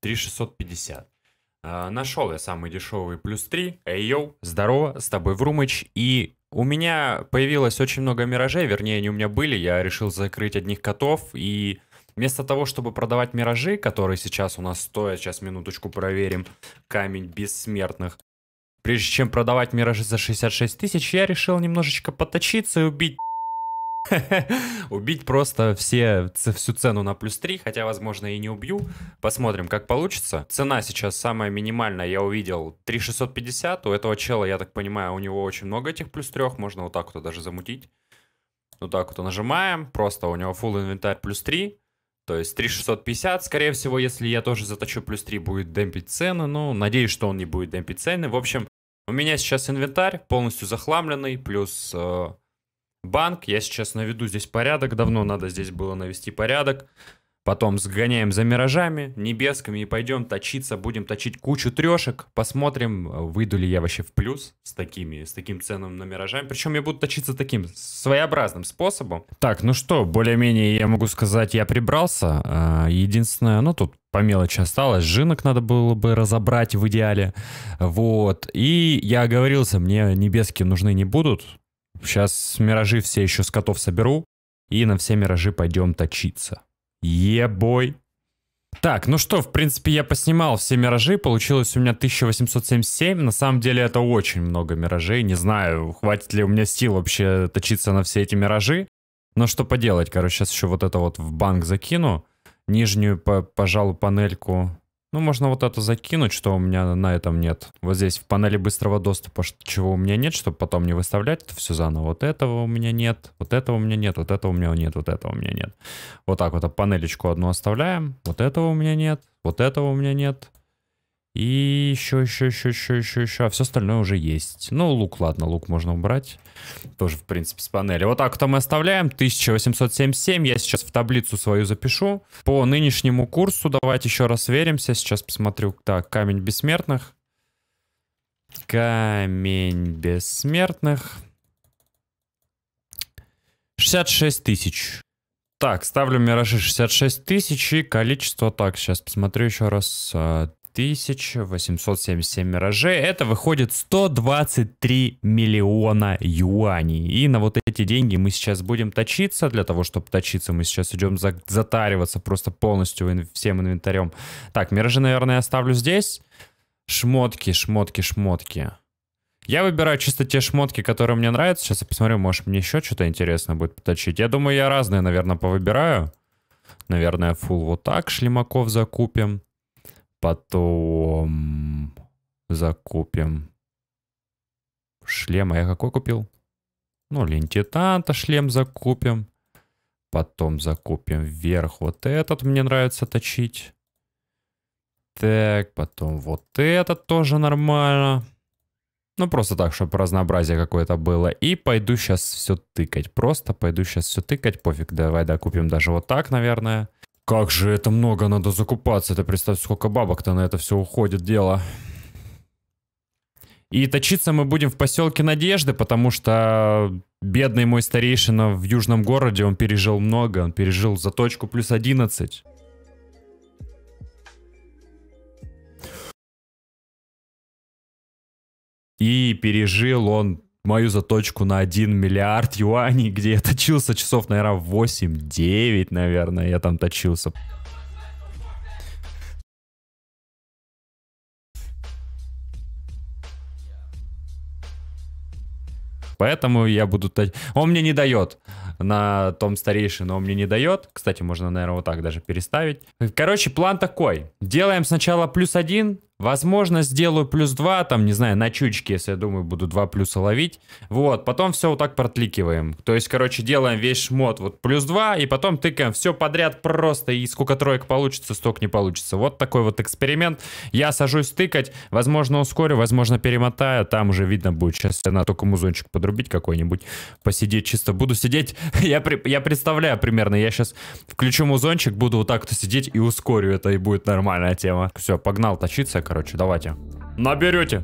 3650. А, нашел я самый дешевый плюс 3. Эй, йоу, здорово, с тобой Врумыч. И у меня появилось очень много миражей, вернее, они у меня были. Я решил закрыть одних котов и Вместо того, чтобы продавать миражи, которые сейчас у нас стоят, сейчас минуточку проверим, камень бессмертных, прежде чем продавать миражи за 66 тысяч, я решил немножечко поточиться и убить убить просто все, всю цену на плюс 3, хотя, возможно, и не убью. Посмотрим, как получится. Цена сейчас самая минимальная, я увидел 3650. У этого чела, я так понимаю, у него очень много этих плюс 3, можно вот так вот даже замутить. Вот так вот нажимаем, просто у него full инвентарь плюс 3. То есть 3650, скорее всего, если я тоже заточу плюс 3, будет демпить цены. Ну, надеюсь, что он не будет демпить цены. В общем, у меня сейчас инвентарь полностью захламленный, плюс э, банк. Я сейчас наведу здесь порядок. Давно надо здесь было навести порядок. Потом сгоняем за миражами, небесками и пойдем точиться. Будем точить кучу трешек. Посмотрим, выйду ли я вообще в плюс с, такими, с таким ценным на миражами. Причем я буду точиться таким своеобразным способом. Так, ну что, более-менее я могу сказать, я прибрался. А, единственное, ну тут по мелочи осталось. Жинок надо было бы разобрать в идеале. Вот. И я оговорился, мне небески нужны не будут. Сейчас миражи все еще с котов соберу. И на все миражи пойдем точиться. Ебой. Так, ну что, в принципе, я поснимал все миражи, получилось у меня 1877, на самом деле это очень много миражей, не знаю, хватит ли у меня сил вообще точиться на все эти миражи, но что поделать, короче, сейчас еще вот это вот в банк закину, нижнюю, пожалуй, панельку ну, можно вот это закинуть, что у меня на этом нет. Вот здесь в панели быстрого доступа, чего у меня нет, чтобы потом не выставлять это все заново. Вот этого у меня нет, вот этого у меня нет, вот этого у меня нет, вот этого у меня нет. Вот так вот а панелечку одну оставляем. Вот этого у меня нет, вот этого у меня нет. И еще, еще, еще, еще, еще, еще. А все остальное уже есть. Ну, лук, ладно, лук можно убрать. Тоже, в принципе, с панели. Вот так то мы оставляем. 1877. Я сейчас в таблицу свою запишу. По нынешнему курсу давайте еще раз сверимся. Сейчас посмотрю. Так, камень бессмертных. Камень бессмертных. 66 тысяч. Так, ставлю миражи 66 тысяч и количество, так, сейчас посмотрю еще раз, а, 1877 миражей. Это выходит 123 миллиона юаней. И на вот эти деньги мы сейчас будем точиться. Для того, чтобы точиться, мы сейчас идем за затариваться просто полностью всем инвентарем. Так, миражи, наверное, я оставлю здесь. Шмотки, шмотки, шмотки. Я выбираю чисто те шмотки, которые мне нравятся. Сейчас я посмотрю, может, мне еще что-то интересно будет поточить. Я думаю, я разные, наверное, повыбираю. Наверное, фул вот так шлемаков закупим. Потом закупим шлем. А я какой купил? Ну, лентитанта шлем закупим. Потом закупим вверх вот этот. Мне нравится точить. Так, потом вот этот тоже нормально. Ну, просто так, чтобы разнообразие какое-то было. И пойду сейчас все тыкать. Просто пойду сейчас все тыкать. Пофиг, давай докупим даже вот так, наверное. Как же это много надо закупаться. Ты представь, сколько бабок-то на это все уходит дело. И точиться мы будем в поселке Надежды, потому что бедный мой старейшина в южном городе, он пережил много. Он пережил заточку плюс 11. И пережил он мою заточку на 1 миллиард юаней, где я точился часов, наверное, 8-9, наверное, я там точился. Поэтому я буду... Он мне не дает на том старейший, но он мне не дает. Кстати, можно, наверное, вот так даже переставить. Короче, план такой. Делаем сначала плюс один, Возможно, сделаю плюс 2, там, не знаю, на чучке, если я думаю, буду 2 плюса ловить. Вот, потом все вот так протликиваем. То есть, короче, делаем весь шмот вот плюс 2, и потом тыкаем все подряд просто, и сколько троек получится, столько не получится. Вот такой вот эксперимент. Я сажусь тыкать, возможно, ускорю, возможно, перемотаю, там уже видно будет. Сейчас я надо только музончик подрубить какой-нибудь, посидеть чисто. Буду сидеть, я, при... я представляю примерно, я сейчас включу музончик, буду вот так вот сидеть и ускорю это, и будет нормальная тема. Все, погнал точиться, короче, давайте. Наберете.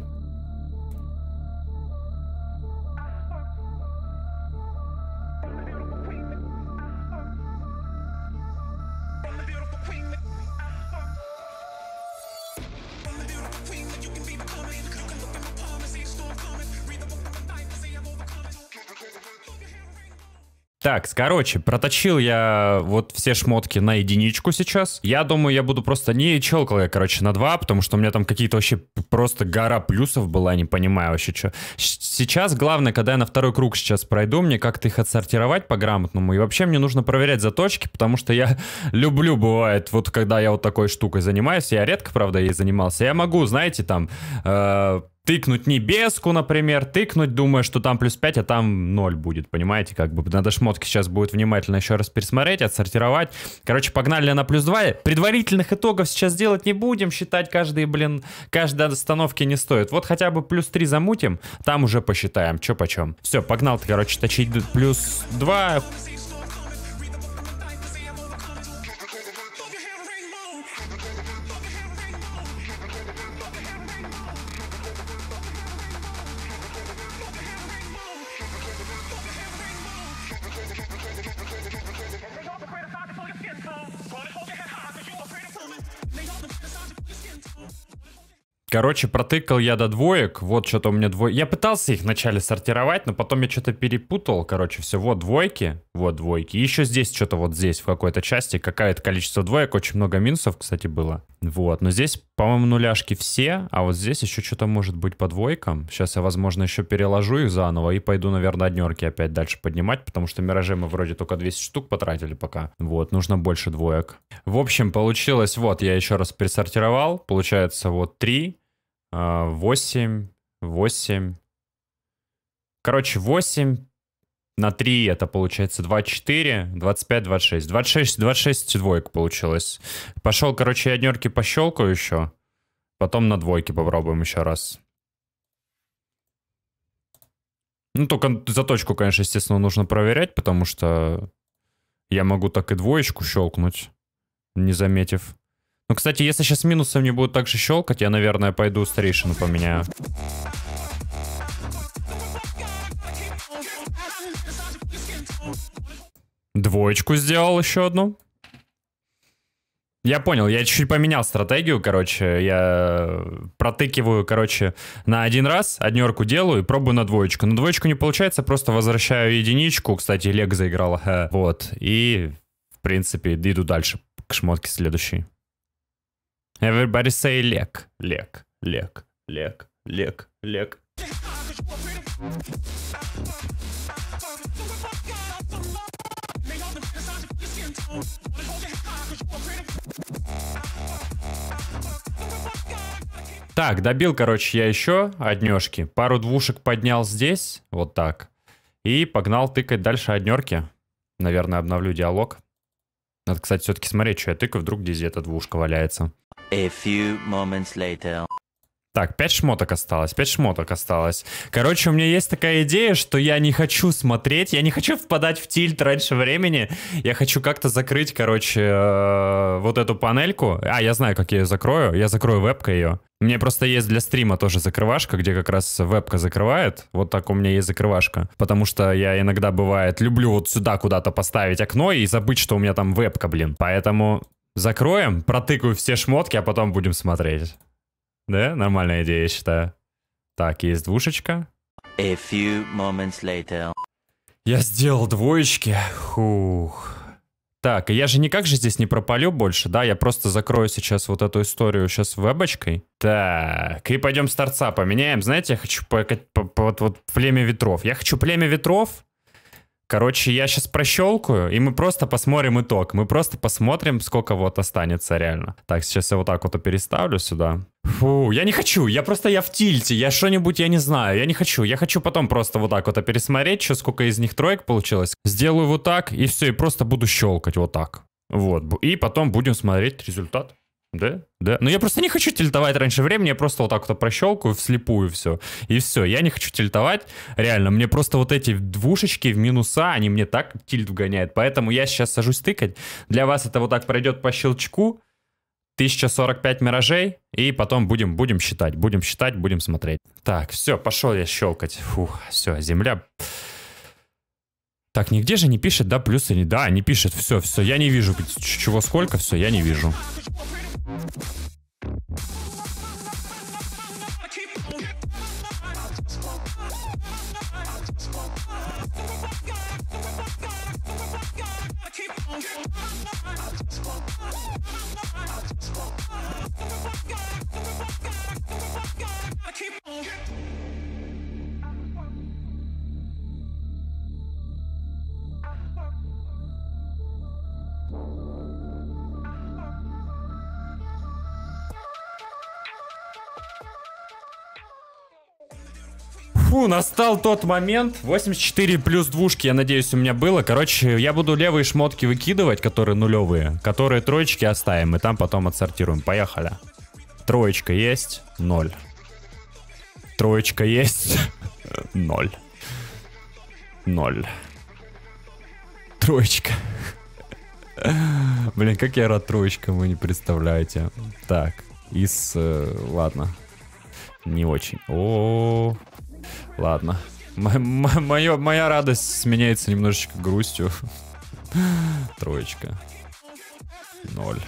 Так, короче, проточил я вот все шмотки на единичку сейчас. Я думаю, я буду просто не челкал я, короче, на два, потому что у меня там какие-то вообще просто гора плюсов была, не понимаю вообще, что. Сейчас главное, когда я на второй круг сейчас пройду, мне как-то их отсортировать по-грамотному. И вообще мне нужно проверять заточки, потому что я люблю, бывает, вот когда я вот такой штукой занимаюсь, я редко, правда, ей занимался, я могу, знаете, там... Э тыкнуть небеску, например, тыкнуть, думая, что там плюс 5, а там 0 будет, понимаете, как бы надо шмотки сейчас будет внимательно еще раз пересмотреть, отсортировать. Короче, погнали на плюс 2. Предварительных итогов сейчас делать не будем, считать каждый, блин, каждой остановки не стоит. Вот хотя бы плюс 3 замутим, там уже посчитаем, че почем. Все, погнал ты, короче, точить плюс 2, Короче, протыкал я до двоек. Вот что-то у меня двое. Я пытался их вначале сортировать, но потом я что-то перепутал. Короче, все. Вот двойки. Вот двойки. Еще здесь что-то вот здесь, в какой-то части. Какое-то количество двоек. Очень много минусов, кстати, было. Вот. Но здесь по-моему, нуляшки все, а вот здесь еще что-то может быть по двойкам. Сейчас я, возможно, еще переложу их заново и пойду, наверное, однерки опять дальше поднимать, потому что миражи мы вроде только 200 штук потратили пока. Вот, нужно больше двоек. В общем, получилось, вот, я еще раз пересортировал. Получается, вот 3, 8, 8. Короче, 8, на 3 это получается 24, 25, 26. 26, 26 двоек получилось. Пошел, короче, я днерки пощелкаю еще. Потом на двойке попробуем еще раз. Ну, только заточку, конечно, естественно, нужно проверять, потому что я могу так и двоечку щелкнуть, не заметив. Ну, кстати, если сейчас минусом не будут так же щелкать, я, наверное, пойду старейшину поменяю. Двоечку сделал еще одну. Я понял, я чуть-чуть поменял стратегию, короче, я протыкиваю, короче, на один раз, однерку делаю и пробую на двоечку. На двоечку не получается, просто возвращаю единичку, кстати, Лег заиграл, вот, и, в принципе, иду дальше к шмотке следующей. Everybody say Лег, Лег, Лег, Лег, Лег, Лег. Так, добил, короче, я еще однешки. Пару двушек поднял здесь, вот так. И погнал тыкать дальше однерки. Наверное, обновлю диалог. Надо, кстати, все-таки смотреть, что я тыкаю, вдруг где эта двушка валяется. A few moments later. Так, пять шмоток осталось, пять шмоток осталось. Короче, у меня есть такая идея, что я не хочу смотреть, я не хочу впадать в тильт раньше времени. Я хочу как-то закрыть, короче, э, вот эту панельку. А, я знаю, как я ее закрою. Я закрою вебкой ее. У меня просто есть для стрима тоже закрывашка, где как раз вебка закрывает. Вот так у меня есть закрывашка. Потому что я иногда, бывает, люблю вот сюда куда-то поставить окно и забыть, что у меня там вебка, блин. Поэтому закроем, протыкаю все шмотки, а потом будем смотреть. Да, нормальная идея, я считаю. Так, есть двушечка. A few moments later. Я сделал двоечки. Хух. Так, я же никак же здесь не пропалю больше, да? Я просто закрою сейчас вот эту историю сейчас вебочкой. Так, и пойдем с торца поменяем. Знаете, я хочу по, по, по, вот, вот племя ветров. Я хочу племя ветров Короче, я сейчас прощелкаю, и мы просто посмотрим итог. Мы просто посмотрим, сколько вот останется реально. Так, сейчас я вот так вот переставлю сюда. Фу, я не хочу, я просто, я в тильте, я что-нибудь, я не знаю, я не хочу. Я хочу потом просто вот так вот пересмотреть, что сколько из них троек получилось. Сделаю вот так, и все, и просто буду щелкать вот так. Вот, и потом будем смотреть результат. Да? Да. Но ну, я просто не хочу тильтовать раньше времени, я просто вот так вот прощелкаю вслепую все. И все, я не хочу тильтовать. Реально, мне просто вот эти двушечки в минуса, они мне так тильт вгоняют. Поэтому я сейчас сажусь тыкать. Для вас это вот так пройдет по щелчку. 1045 миражей, и потом будем, будем считать, будем считать, будем смотреть. Так, все, пошел я щелкать. Фух, все, земля... Так, нигде же не пишет, да, плюсы, не, да, не пишет, все, все, я не вижу, чего сколько, все, я не вижу. Thank you. Фу, настал тот момент. 84 плюс двушки, я надеюсь, у меня было. Короче, я буду левые шмотки выкидывать, которые нулевые, которые троечки оставим, и там потом отсортируем. Поехали. Троечка есть, ноль. Троечка есть, ноль. Ноль. Троечка. Блин, как я рад троечкам, вы не представляете. Так, из... Э, ладно. Не очень. О-о-о. Ладно. М моя радость сменяется немножечко грустью. Троечка. Ноль.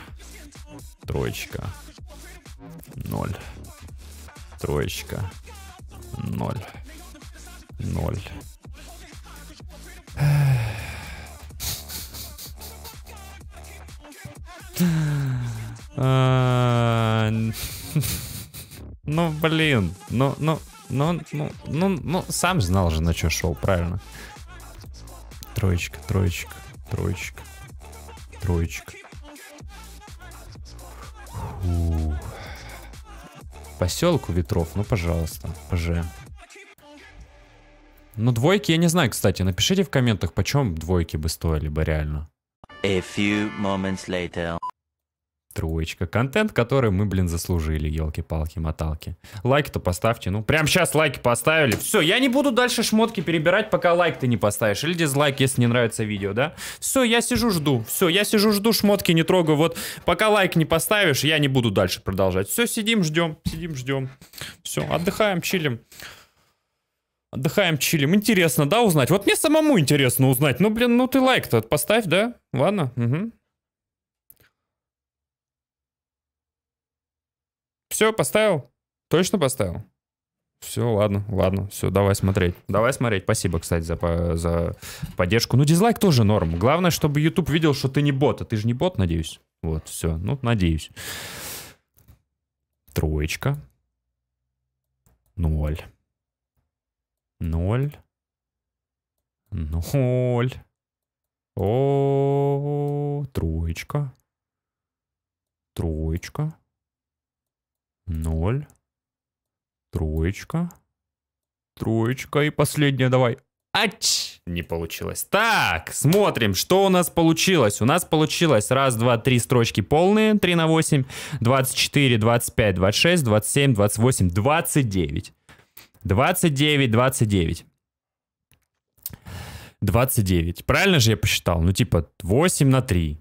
Троечка. Ноль. Троечка. Ноль. Ноль. А, ну, блин, ну, ну, ну, ну, ну, ну, сам знал же, на что шел, правильно. Троечка, троечка, троечка, троечка. Поселку ветров, ну, пожалуйста, поже. Ну, двойки я не знаю, кстати. Напишите в комментах, почем двойки бы стоили бы реально. A few moments later. Троечка. Контент, который мы, блин, заслужили, елки-палки-моталки. Лайки-то поставьте. Ну, прям сейчас лайки поставили. Все, я не буду дальше шмотки перебирать, пока лайк ты не поставишь. Или дизлайк, если не нравится видео, да? Все, я сижу, жду. Все, я сижу, жду, шмотки не трогаю. Вот пока лайк не поставишь, я не буду дальше продолжать. Все, сидим, ждем, сидим, ждем. Все, отдыхаем, чилим. Отдыхаем, чилим. Интересно, да, узнать? Вот мне самому интересно узнать. Ну, блин, ну ты лайк-то поставь, да? Ладно, угу. Все, поставил? Точно поставил? Все, ладно, ладно, все, давай смотреть. Давай смотреть. Спасибо, кстати, за, за поддержку. Ну, дизлайк тоже норм. Главное, чтобы YouTube видел, что ты не бот. А ты же не бот, надеюсь. Вот, все. Ну, надеюсь. Троечка. Ноль. Ноль. Ноль. -о троечка. Троечка. Ноль. Троечка. Троечка. И последняя давай. ач Не получилось. Так, смотрим, что у нас получилось. У нас получилось раз, два, три строчки полные. 3 на 8. 24, 25, 26, 27, 28, 29. 29, 29. 29. Правильно же я посчитал? Ну, типа, 8 на 3.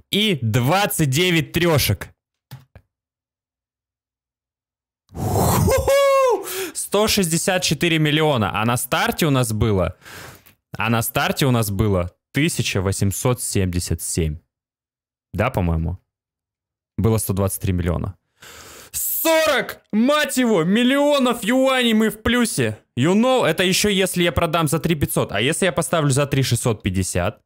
и 29 трешек. 164 миллиона. А на старте у нас было... А на старте у нас было 1877. Да, по-моему? Было 123 миллиона. 40, мать его, миллионов юаней мы в плюсе. You know, это еще если я продам за 3 500. А если я поставлю за 3 650?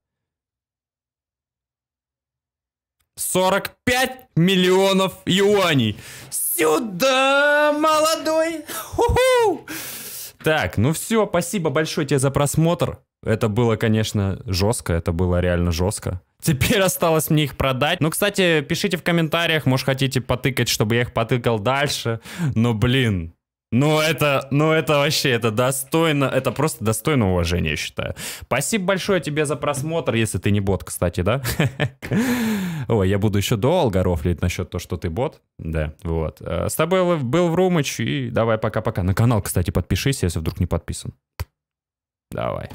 45 миллионов юаней. Сюда, молодой! Ху-ху! Так, ну все, спасибо большое тебе за просмотр. Это было, конечно, жестко, это было реально жестко. Теперь осталось мне их продать. Ну, кстати, пишите в комментариях, может, хотите потыкать, чтобы я их потыкал дальше. Но, блин, ну это, ну это вообще, это достойно, это просто достойно уважения, я считаю. Спасибо большое тебе за просмотр, если ты не бот, кстати, да? Ой, я буду еще долго рофлить насчет того, что ты бот. Да, вот. Э, с тобой был Врумыч, и давай пока-пока. На канал, кстати, подпишись, если вдруг не подписан. Давай.